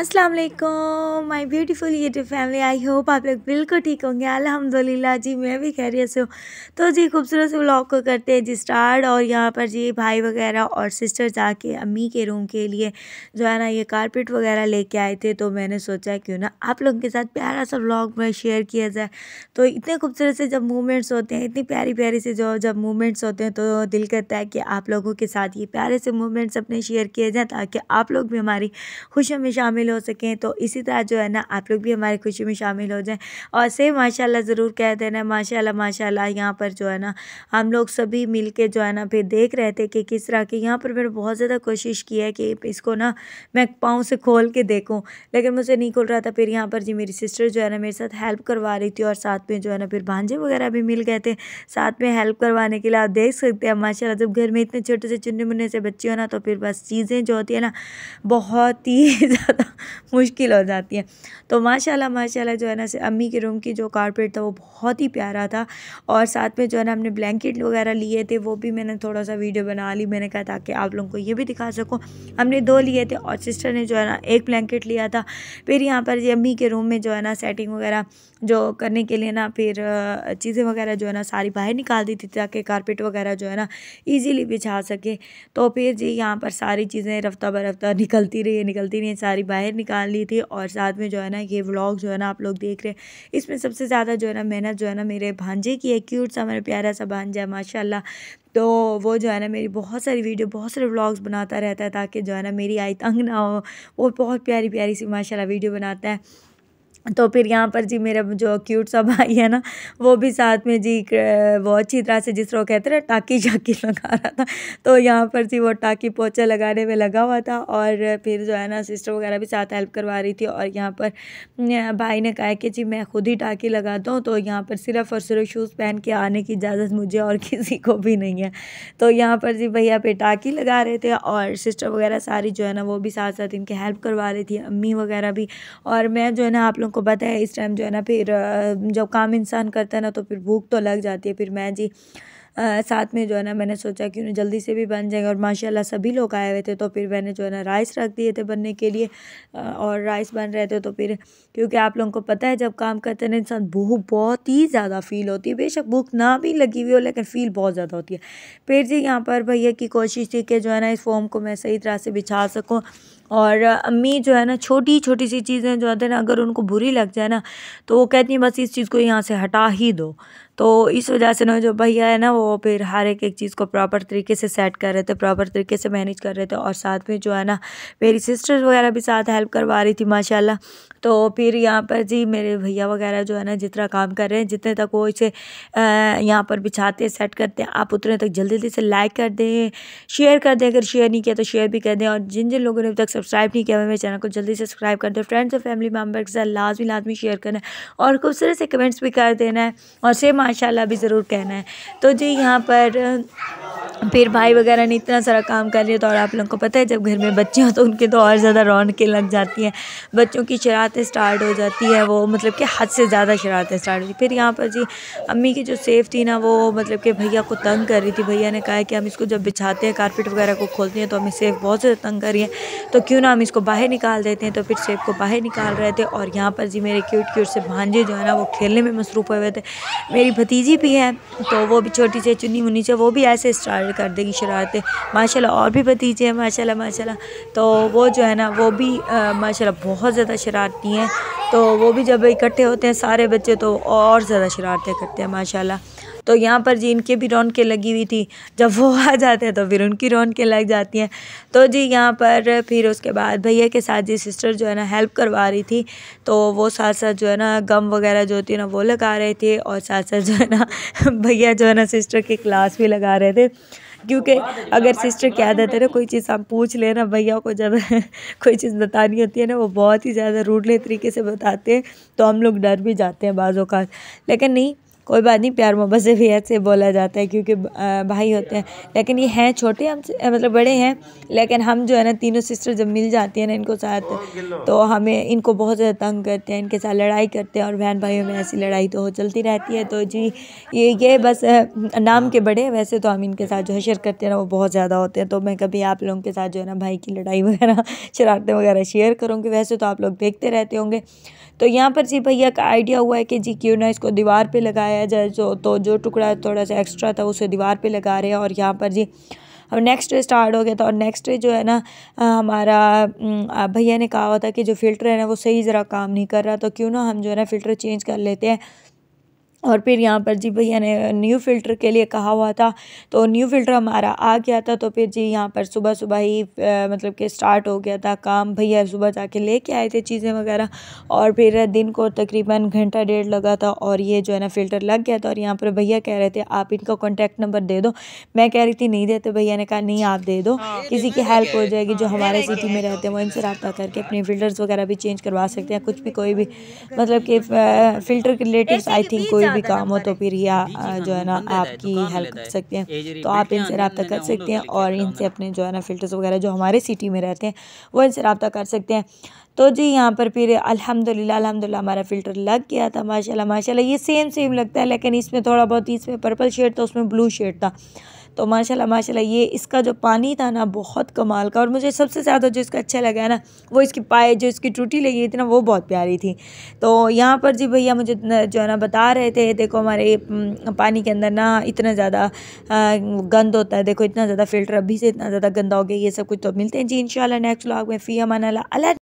अस्सलाम वालेकुम my beautiful YouTube family I hope आप लोग बिल्कुल ठीक होंगे अल्हम्दुलिल्लाह जी मैं भी खैरियत से हूँ तो जी खूबसूरत से व्लॉग को करते हैं जी स्टार्ट और यहाँ पर जी भाई वगैरह और सिस्टर जाके अम्मी के रूम के लिए जो है ना ये कारपेट वगैरह लेके आए थे तो मैंने सोचा क्यों ना आप लोगों के साथ प्यारा सा व्लॉग में शेयर किया जाए तो इतने खूबसूरत से जब मूवमेंट्स होते हैं इतनी प्यारी प्यारी से जो जब मूवमेंट्स होते हैं तो दिल करता है कि आप लोगों के साथ ये प्यारे से मूवमेंट्स अपने शेयर किए जाएँ ताकि आप लोग भी हमारी खुशियों में शामिल शामिल हो सकें तो इसी तरह जो है ना आप लोग भी हमारी खुशी में शामिल हो जाएँ और से माशाल्लाह ज़रूर कह देना माशाल्लाह माशाल्लाह यहाँ पर जो है ना हम लोग सभी मिल के जो है ना फिर देख रहे थे कि किस तरह के यहाँ पर मैंने बहुत ज़्यादा कोशिश की है कि इसको ना मैं पाँव से खोल के देखूँ लेकिन मुझे नहीं खुल रहा था फिर यहाँ पर जी मेरी सिस्टर जो है ना मेरे साथ हेल्प करवा रही थी और साथ में जो है ना फिर भांजे वगैरह भी मिल गए थे साथ में हेल्प करवाने के लिए आप देख सकते हैं माशाल्लाह जब घर में इतने छोटे से चुने मुन्ने से बच्चे हो ना तो फिर बस चीज़ें जो होती है ना बहुत ही ज़्यादा ज़्यादा मुश्किल हो जाती है तो माशाल्लाह माशाल्लाह जो है ना अम्मी के रूम की जो कारपेट था वो बहुत ही प्यारा था और साथ में जो है ना हमने ब्लैंकेट वगैरह लिए थे वो भी मैंने थोड़ा सा वीडियो बना ली मैंने कहा ताकि आप लोगों को ये भी दिखा सकूँ हमने दो लिए थे और सिस्टर ने जो है ना एक ब्लैंकेट लिया था फिर यहाँ पर अम्मी के रूम में जो है ना सेटिंग वगैरह जो करने के लिए ना फिर चीज़ें वगैरह जो है ना सारी बाहर निकाल दी थी ताकि कारपेट वगैरह जो है ना ईजीली बिछा सके तो फिर जी यहाँ पर सारी चीज़ें रफ्ता बरफ्ता निकलती रही निकलती रही सारी बाहर निकाल ली थी और साथ में जो है ना ये व्लॉग जो है ना आप लोग देख रहे हैं इसमें सबसे ज़्यादा जो है ना मेहनत जो है ना मेरे भांजे की है क्यूट सा मेरा प्यारा सा भांजा है माशाल्लाह तो वो जो है ना मेरी बहुत सारी वीडियो बहुत सारे व्लॉग्स बनाता रहता है ताकि जो है ना मेरी आई तंग ना हो वो बहुत प्यारी प्यारी सी माशाल्लाह वीडियो बनाता है तो फिर यहाँ पर जी मेरा जो क्यूट सा भाई है ना वो भी साथ में जी वो अच्छी तरह से जिस वो कहते हैं टाकी झाकी लगा रहा था तो यहाँ पर जी वो टाकी पोचा लगाने में लगा हुआ था और फिर जो है ना सिस्टर वगैरह भी साथ हेल्प करवा रही थी और यहाँ पर भाई ने कहा कि जी मैं खुद ही टाकी लगाता हूँ तो यहाँ पर सिर्फ और सिर्फ शूज़ पहन के आने की इजाज़त मुझे और किसी को भी नहीं है तो यहाँ पर जी भैया पे टाकी लगा रहे थे और सिस्टर वगैरह सारी जो है ना वो भी साथ साथ इनके हेल्प करवा रही थी अम्मी वगैरह भी और मैं जो है ना आप लोग आपको पता है इस टाइम जो है ना फिर जब काम इंसान करता है ना तो फिर भूख तो लग जाती है फिर मैं जी आ, साथ में जो है ना मैंने सोचा कि उन्हें जल्दी से भी बन जाएंगे और माशाल्लाह सभी लोग आए हुए थे तो फिर मैंने जो है ना राइस रख दिए थे बनने के लिए और राइस बन रहे थे तो फिर क्योंकि आप लोगों को पता है जब काम करते हैं ना इंसान भूख बहुत ही ज़्यादा फील होती है बेशक भूख ना भी लगी हुई हो लेकिन फ़ील बहुत ज़्यादा होती है फिर जी यहाँ पर भैया की कोशिश थी कि जो है ना इस फॉर्म को मैं सही तरह से बिछा सकूँ और अम्मी जो है ना छोटी छोटी सी चीज़ें जो है ना अगर उनको बुरी लग जाए ना तो वो कहती हैं बस इस चीज़ को यहाँ से हटा ही दो तो इस वजह से ना जो भैया है ना वो फिर हर एक एक चीज़ को प्रॉपर तरीके से सेट कर रहे थे प्रॉपर तरीके से मैनेज कर रहे थे और साथ में जो है ना मेरी सिस्टर्स वगैरह भी साथ हेल्प करवा रही थी माशाल्लाह तो फिर यहाँ पर जी मेरे भैया वगैरह जो है ना जितना काम कर रहे हैं जितने तक वो इसे यहाँ पर बिछाते सेट करते हैं आप उतने तक जल्दी जल्दी से लाइक कर दें शेयर कर दें अगर शेयर नहीं किया तो शेयर भी कर दें और जिन जिन लोगों ने अभी तक सब्सक्राइब नहीं किया मेरे चैनल को जल्दी सब्सक्राइब कर दो फ्रेंड्स और फैमिली मेम्बर के साथ लाजमी लाजमी शेयर करना है और खूबसूरत से कमेंट्स भी कर देना है और से माशाल्लाह भी ज़रूर कहना है तो जी यहाँ पर फिर भाई वगैरह ने इतना सारा काम कर लिया तो और आप लोगों को पता है जब घर में बच्चे हों तो उनके तो और ज़्यादा रौनकें लग जाती हैं बच्चों की शरारतें स्टार्ट हो जाती है वो मतलब कि हद से ज़्यादा शरारतें स्टार्ट होती फिर यहाँ पर जी अम्मी की जो सेफ थी ना वो मतलब कि भैया को तंग कर रही थी भैया ने कहा कि हम इसको जब बिछाते हैं कारपेट वगैरह को खोलते हैं तो हमें सेफ बहुत ज़्यादा तंग कर रही है तो क्यों ना हम इसको बाहर निकाल देते हैं तो फिर सेफ को बाहर निकाल रहे थे और यहाँ पर जी मेरे क्यूट क्यूट से भांजे जो है ना वो खेलने में मसरूफ़ हुए थे मेरी भतीजी भी है तो वो भी छोटी सी चुनी मुनी से वो भी ऐसे स्टार्ट कर देगी शरारतें माशाल्लाह और भी भतीजे हैं माशाल्लाह माशाल्लाह तो वो जो है ना वो भी माशाल्लाह बहुत ज़्यादा शरारती हैं तो वो भी जब इकट्ठे होते हैं सारे बच्चे तो और ज़्यादा शरारतें करते हैं माशाल्लाह तो यहाँ पर जी इनके भी रौनकें लगी हुई थी जब वो आ जाते हैं तो फिर उनकी रौनकें लग जाती हैं तो जी यहाँ पर फिर उसके बाद भैया के साथ जी सिस्टर जो है ना हेल्प करवा रही थी तो वो साथ साथ जो है ना गम वगैरह जो होती है ना वो लगा रहे थे और साथ साथ जो है ना भैया जो है ना सिस्टर की क्लास भी लगा रहे थे क्योंकि तो अगर सिस्टर की आदत है ना कोई चीज़ हम पूछ लेना भैया को जब कोई चीज़ बतानी होती है ना वो बहुत ही ज़्यादा रूडली तरीके से बताते हैं तो हम लोग डर भी जाते हैं बाज़ लेकिन नहीं कोई बात नहीं प्यार मोहब्बत से भी ऐसे बोला जाता है क्योंकि भाई होते हैं लेकिन ये हैं छोटे हम मतलब बड़े हैं लेकिन हम जो है ना तीनों सिस्टर जब मिल जाती है ना इनको साथ तो हमें इनको बहुत ज़्यादा तंग करते हैं इनके साथ लड़ाई करते हैं और बहन भाइयों में ऐसी लड़ाई तो चलती रहती है तो जी ये ये बस नाम के बड़े वैसे तो हम इनके साथ जो है शेयर करते हैं ना वो बहुत ज़्यादा होते हैं तो मैं कभी आप लोगों के साथ जो है ना भाई की लड़ाई वगैरह शरारतें वगैरह शेयर करूँगी वैसे तो आप लोग देखते रहते होंगे तो यहाँ पर जी भैया का आइडिया हुआ है कि जी क्यों ना इसको दीवार पर लगाया लगाया जाए जो तो जो टुकड़ा थोड़ा सा एक्स्ट्रा था उसे दीवार पे लगा रहे हैं और यहाँ पर जी अब नेक्स्ट डे स्टार्ट हो गया था और नेक्स्ट डे जो है ना हमारा भैया ने कहा हुआ था कि जो फ़िल्टर है ना वो सही ज़रा काम नहीं कर रहा तो क्यों ना हम जो है ना फ़िल्टर चेंज कर लेते हैं और फिर यहाँ पर जी भैया ने न्यू फ़िल्टर के लिए कहा हुआ था तो न्यू फ़िल्टर हमारा आ गया था तो फिर जी यहाँ पर सुबह सुबह ही मतलब कि स्टार्ट हो गया था काम भैया सुबह जाके लेके आए थे चीज़ें वगैरह और फिर दिन को तकरीबन घंटा डेढ़ लगा था और ये जो है ना फ़िल्टर लग गया था और यहाँ पर भैया कह रहे थे आप इनका कॉन्टैक्ट नंबर दे दो मैं कह रही थी नहीं देते भैया ने कहा नहीं आप दे दो हाँ, किसी की हेल्प हो जाएगी जो हाँ, हमारे सिटी में रहते हैं वो इनसे रबा करके अपने फ़िल्टर्स वगैरह भी चेंज करवा सकते हैं कुछ भी कोई भी मतलब कि फ़िल्टर के रिलेटिव आई थिंक कोई भी काम हो तो फिर यह जो है ना आपकी तो हेल्प कर सकते हैं तो आप इनसे रबता कर सकते हैं और इनसे अपने जो है ना फ़िल्टर्स वगैरह जो हमारे सिटी में रहते हैं वो इनसे रबता कर सकते हैं तो जी यहाँ पर फिर अल्हम्दुलिल्लाह अल्हम्दुलिल्लाह हमारा फ़िल्टर लग गया था माशाल्लाह माशाल्लाह ये सेम सेम लगता है लेकिन इसमें थोड़ा बहुत इसमें पर्पल शेड था उसमें ब्लू शेड था तो माशाल्लाह माशाल्लाह ये इसका जो पानी था ना बहुत कमाल का और मुझे सबसे ज़्यादा जो इसका अच्छा लगा ना वो इसकी पाए जो इसकी टूटी लगी हुई थी ना वो बहुत प्यारी थी तो यहाँ पर जी भैया मुझे जो है ना बता रहे थे देखो हमारे पानी के अंदर ना इतना ज़्यादा गंद होता है देखो इतना ज़्यादा फ़िल्टर अभी से इतना ज़्यादा गंदा हो गया ये सब कुछ तो मिलते हैं जी इन नेक्स्ट लॉग में फ़ी हमाना अलग